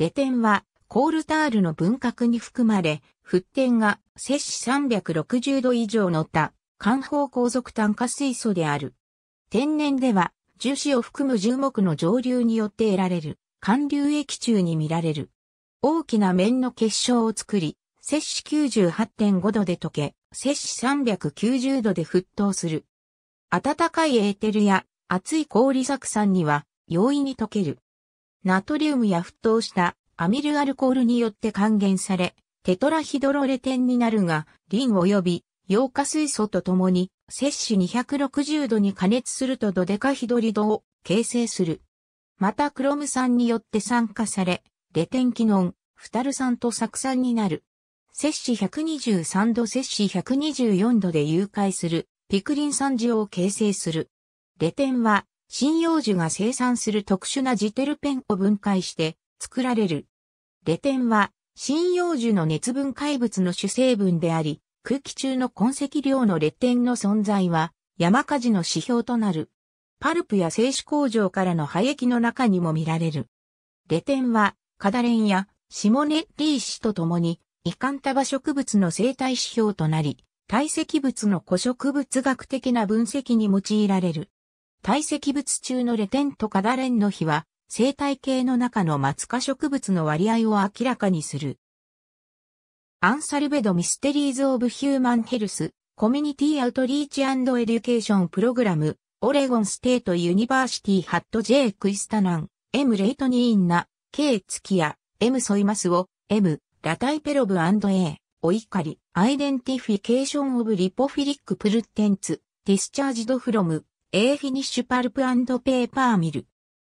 レテンは、コールタールの分割に含まれ、沸点が摂氏360度以上の他、た方後続炭化水素である。天然では、樹脂を含む樹木の上流によって得られる、寒流液中に見られる。大きな面の結晶を作り、摂氏98.5度で溶け、摂氏390度で沸騰する。暖かいエーテルや熱い氷酢酸には容易に溶ける。ナトリウムや沸騰したアミルアルコールによって還元され、テトラヒドロレテンになるが、リン及び溶化水素とともに、摂取260度に加熱するとドデカヒドリドを形成する。またクロム酸によって酸化され、レテンキノン、フタル酸と酢酸になる。摂氏123度摂氏124度で融解する、ピクリン酸塩を形成する。レテンは針葉樹が生産する特殊なジテルペンを分解して作られる。レテンは、針葉樹の熱分解物の主成分であり、空気中の痕跡量のレテンの存在は、山火事の指標となる。パルプや製紙工場からの廃液の中にも見られる。レテンは、カダレンやシモネリー氏と共に、イカンタバ植物の生態指標となり、堆積物の古植物学的な分析に用いられる。堆積物中のレテンとカダレンの比は、生態系の中のマツ科植物の割合を明らかにする。アンサルベド・ミステリーズ・オブ・ヒューマン・ヘルス、コミュニティ・アウトリーチ・エデュケーション・プログラム、オレゴン・ステート・ユニバーシティ・ハット・ジェイ・クイスタナン、M・ レイトニーンナ、K・ ツキエ M・ ソイマスオ、M・ ラタイペロブ &A、イカリ、アイデンティフィケーション・オブ・リポフィリック・プルテンツ、ディスチャージド・フロム、A フィニッシュパルプペーパーミル。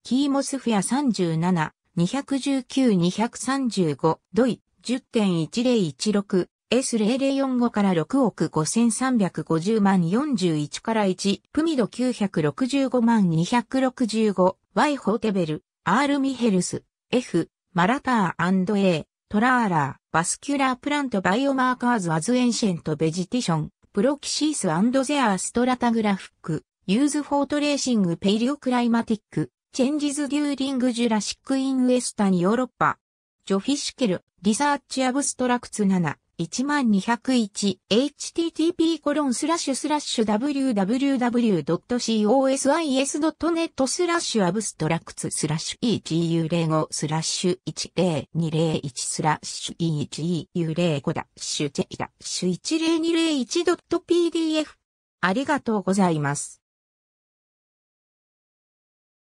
キーモスフェア37、219-235、ドイ、10.1016、S0045 から6億5350万41から1、プミド965万265、Y ホーテベル、R ミヘルス、F、マラター &A、トラーラー、バスキュラープラントバイオマーカーズアズエンシェントベジティション、プロキシースゼアストラタグラフック。ユーズ・フォート・レーシング・ペイリオ・クライマティック、チェンジズ・デューリング・ジュラシック・イン・ウエスタン・ヨーロッパ、ジョフィシュケル、リサーチ・アブストラクツ7、1201、http コロンスラッシュスラッシュ www.cosis.net スラッシュアブストラクツスラッシュ EGU05 スラッシュ10201スラッシュ EGU05 ダッシュチェイダッシュ 10201.pdf ありがとうございます。